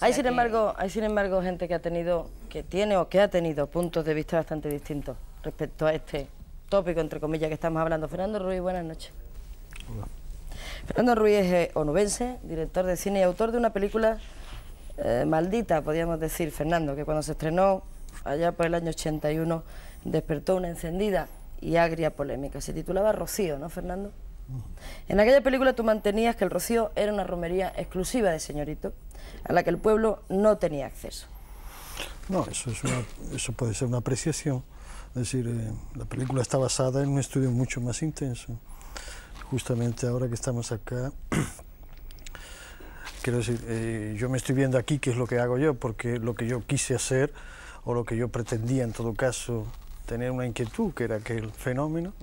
hay, sin embargo, hay sin embargo gente que ha tenido, que tiene o que ha tenido puntos de vista bastante distintos respecto a este tópico, entre comillas, que estamos hablando. Fernando Ruiz, buenas noches. Fernando Ruiz es eh, onubense, director de cine y autor de una película eh, maldita, podríamos decir, Fernando, que cuando se estrenó allá por el año 81 despertó una encendida y agria polémica. Se titulaba Rocío, ¿no, Fernando? En aquella película tú mantenías que el Rocío era una romería exclusiva de señorito, a la que el pueblo no tenía acceso. No, eso, es eso puede ser una apreciación. Es decir, eh, la película está basada en un estudio mucho más intenso. Justamente ahora que estamos acá, quiero decir, eh, yo me estoy viendo aquí qué es lo que hago yo, porque lo que yo quise hacer o lo que yo pretendía en todo caso tener una inquietud, que era aquel fenómeno,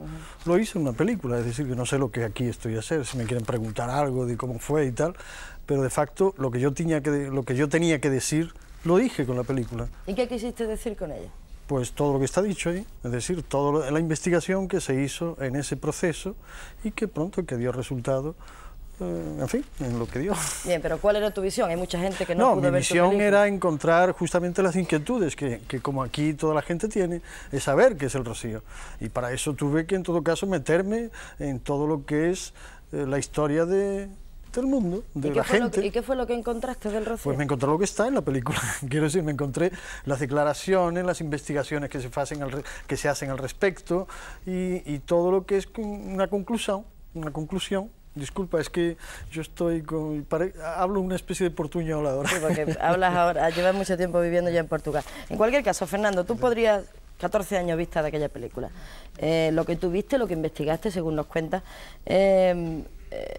lo hice en una película, es decir, que no sé lo que aquí estoy a hacer, si me quieren preguntar algo de cómo fue y tal, pero de facto lo que yo tenía que, lo que, yo tenía que decir lo dije con la película. ¿Y qué quisiste decir con ella? Pues todo lo que está dicho ahí, es decir, toda la investigación que se hizo en ese proceso y que pronto que dio resultado Mm, en fin, en lo que dio. Bien, pero ¿cuál era tu visión? Hay mucha gente que no, no mi visión era encontrar justamente las inquietudes que, que, como aquí toda la gente tiene, es saber qué es el rocío. Y para eso tuve que, en todo caso, meterme en todo lo que es eh, la historia de, del mundo, de la gente. ¿Y qué fue lo que encontraste del Rocío? Pues me encontré lo que está en la película. Quiero decir, me encontré las declaraciones, las investigaciones que se hacen al, que se hacen al respecto y, y todo lo que es una conclusión, una conclusión Disculpa, es que yo estoy con... hablo una especie de portuñol ahora. Sí, porque hablas ahora, ah, llevas mucho tiempo viviendo ya en Portugal. En cualquier caso, Fernando, tú podrías... 14 años vista de aquella película. Eh, lo que tú viste, lo que investigaste, según nos cuentas, em, eh,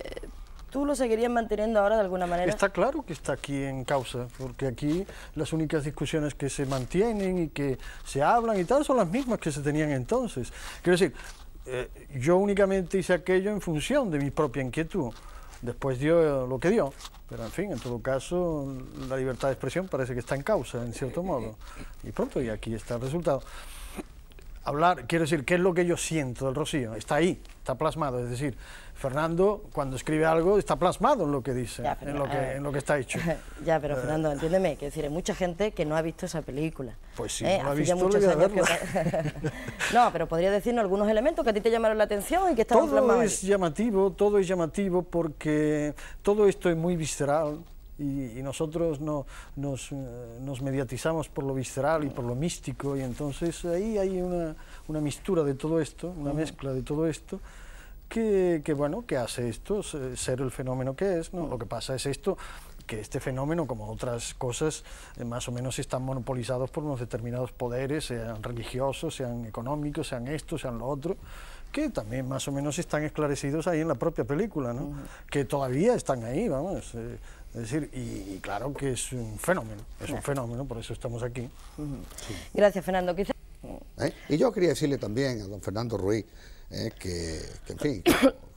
¿tú lo seguirías manteniendo ahora de alguna manera? Está claro que está aquí en causa, porque aquí las únicas discusiones que se mantienen y que se hablan y tal son las mismas que se tenían entonces. Quiero decir, eh, yo únicamente hice aquello en función de mi propia inquietud. Después dio eh, lo que dio, pero en fin, en todo caso, la libertad de expresión parece que está en causa, en cierto modo. Y pronto, y aquí está el resultado hablar, quiero decir, qué es lo que yo siento del Rocío, está ahí, está plasmado, es decir, Fernando cuando escribe algo está plasmado en lo que dice, eh, en, lo que, está hecho. Ya, pero eh. Fernando, entiéndeme, que decir, hay mucha gente que no ha visto esa película. Pues sí, ¿eh? no ha visto, muchos años que... No, pero podría decirnos algunos elementos que a ti te llamaron la atención y que estaban Todo es llamativo, todo es llamativo porque todo esto es muy visceral, y, nosotros no, eh, nos, mediatizamos por lo visceral y por lo místico y entonces ahí hay una, mistura de todo esto, una mezcla de todo esto. Que, bueno, que hace esto ser el fenómeno que es, ¿no? Lo que pasa es esto, que este fenómeno, como otras cosas, eh, más o menos están monopolizados por unos determinados poderes, sean religiosos, sean económicos, sean esto, sean lo otro, que también más o menos están esclarecidos ahí en la propia película, ¿no? Que todavía están ahí, vamos. Eh, es decir, y, claro que es un fenómeno, es un fenómeno, por eso estamos aquí. Gracias, Fernando. ¿Eh? Y yo quería decirle también a don Fernando Ruiz ¿eh? que, en fin,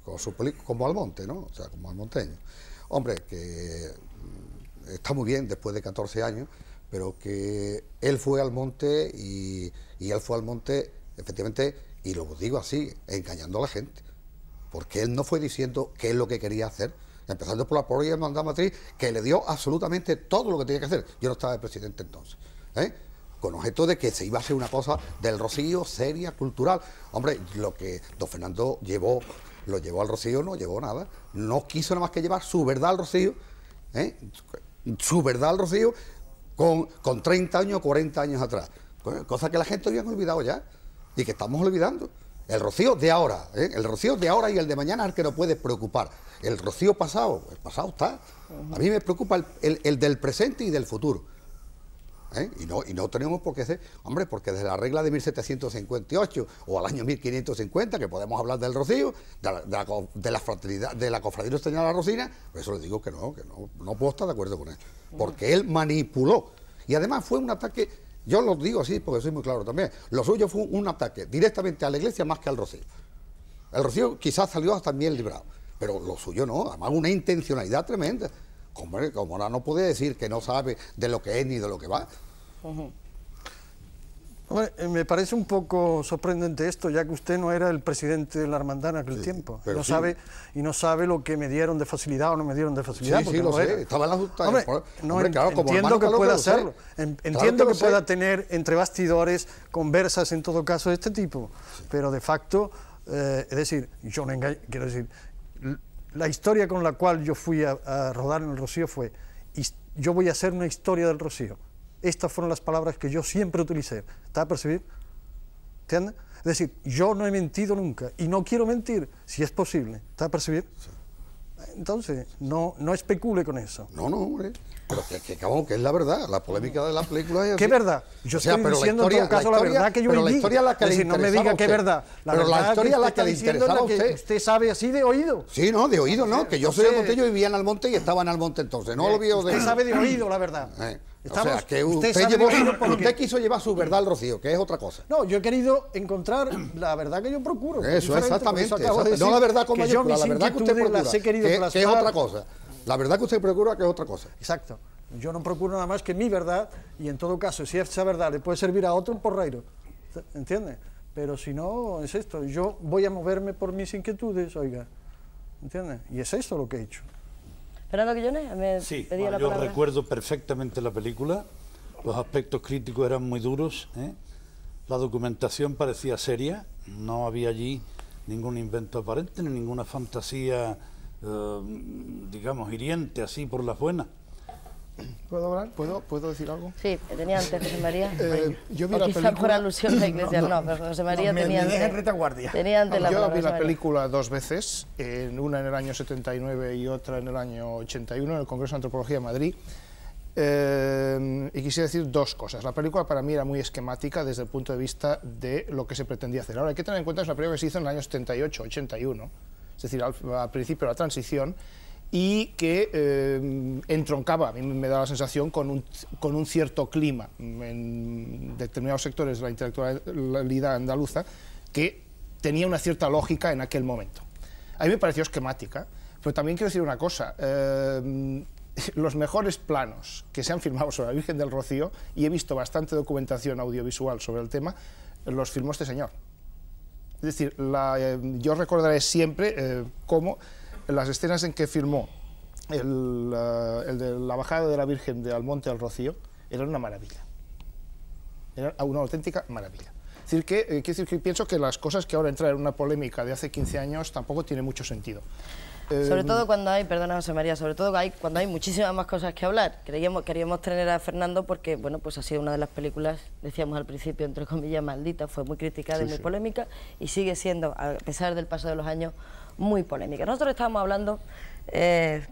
como, su, como Almonte, ¿no? O sea, como almonteño. Hombre, que mm, está muy bien después de 14 años, pero que él fue al monte y, y, él fue al monte, efectivamente, y lo digo así, engañando a la gente, porque él no fue diciendo qué es lo que quería hacer, empezando por la propia hermandad matriz, que le dio absolutamente todo lo que tenía que hacer. Yo no estaba de presidente entonces. ¿eh? con objeto de que se iba a hacer una cosa del Rocío seria, cultural. Hombre, lo que don Fernando llevó, lo llevó al Rocío, no llevó nada. No quiso nada más que llevar su verdad al Rocío, ¿eh? su verdad al Rocío, con, con 30 años, 40 años atrás. Cosa que la gente había olvidado ya y que estamos olvidando. El rocío de ahora, ¿eh? el rocío de ahora y el de mañana es el que no puede preocupar. El rocío pasado, el pasado está. A mí me preocupa el, del presente y del futuro. ¿eh? Y, no, tenemos por qué hacer, hombre, porque desde la regla de 1758 o al año 1550, que podemos hablar del rocío, de la, de de la fraternidad, de la cofradía de la por eso le digo que no, que no, no puedo estar de acuerdo con él. Mm. Porque él manipuló. Y además fue un ataque yo lo digo así porque soy muy claro también. Lo suyo fue un ataque directamente a la iglesia más que al Rocío. El Rocío quizás salió hasta bien librado, pero lo suyo no, además una intencionalidad tremenda. Como, como ahora no puede decir que no sabe de lo que es ni de lo que va. Ajá. Hombre, eh, me parece un poco sorprendente esto, ya que usted no era el presidente de la hermandad en aquel tiempo. No sabe, y no sabe lo que me dieron de facilidad o no me dieron de facilidad. Sí, sí, lo sé. Estaba en la entiendo que pueda hacerlo. Entiendo que, pueda tener entre bastidores conversas, en todo caso, de este tipo. Pero de facto, eh, es decir, yo no engaño, quiero decir, la historia con la cual yo fui a, a rodar en el Rocío fue, yo voy a hacer una historia del Rocío estas fueron las palabras que yo siempre utilicé. ¿Está a percibir? ¿Entiendes? Es decir, yo no he mentido nunca y no quiero mentir si es posible. ¿Está a percibir? Entonces, no, no especule con eso. No, no, hombre. Pero que, que, que es la verdad. La polémica de la película es. ¿Qué verdad? Yo estoy pero diciendo historia, en todo caso la, historia, la, verdad que yo pero la historia la que le no me diga qué verdad. La pero la historia que la que le interesaba La Que usted sabe así de oído. Sí, no, de oído no. Que yo soy de monte, yo vivía en monte y estaba en monte entonces. No eh, lo vio de. Usted sabe de oído la verdad. Eh, o sea, que usted, quiso llevar su verdad al rocío, que es otra cosa. No, yo he querido encontrar la verdad que yo procuro. Eso, exactamente. no la verdad como yo la verdad que usted procura. Las he querido que, es otra cosa. La verdad que usted procura que es otra cosa. Exacto. Yo no procuro nada más que mi verdad y en todo caso, si esa verdad le puede servir a otro, un porreiro. ¿Entiendes? Pero si no, es esto. Yo voy a moverme por mis inquietudes, oiga. ¿Entiendes? Y es esto lo que he hecho. Fernando Quillones, me pedía la yo recuerdo perfectamente la película. Los aspectos críticos eran muy duros. ¿eh? La documentación parecía seria. No había allí ningún invento aparente ni ninguna fantasía eh, digamos, hiriente así por las buenas. ¿Puedo hablar? ¿Puedo, ¿Puedo decir algo? Sí, tenía antes José María. Eh, yo vi la película... por alusión de no, José María tenía, Yo vi la película dos veces, una en el año 79 y otra en el año 81 en el Congreso de Antropología de Madrid. Eh, y quisiera decir dos cosas. La película para mí era muy esquemática desde el punto de vista de lo que se pretendía hacer. Ahora, hay que tener en cuenta que es una película que se hizo en el año 78, 81 es decir, al, principio de la transición, y que eh, entroncaba, a mí me da la sensación, con un, cierto clima en determinados sectores de la intelectualidad andaluza que tenía una cierta lógica en aquel momento. A mí me pareció esquemática, pero también quiero decir una cosa. Eh, los mejores planos que se han firmado sobre la Virgen del Rocío, y he visto bastante documentación audiovisual sobre el tema, los firmó este señor. Es decir, eh, yo recordaré siempre eh, cómo las escenas en que filmó la, eh, de la bajada de la Virgen de Almonte al Rocío eran una maravilla. Era una auténtica maravilla. Es decir que, pienso que las cosas que ahora entran en una polémica de hace 15 años tampoco tiene mucho sentido. Eh, sobre todo cuando hay, perdona José María, sobre todo cuando hay muchísimas más cosas que hablar. queríamos tener a Fernando porque, bueno, pues ha sido una de las películas, decíamos al principio, entre comillas, maldita, fue muy criticada y muy polémica y sigue siendo, a pesar del paso de los años, muy polémica. Nosotros estábamos hablando... Eh,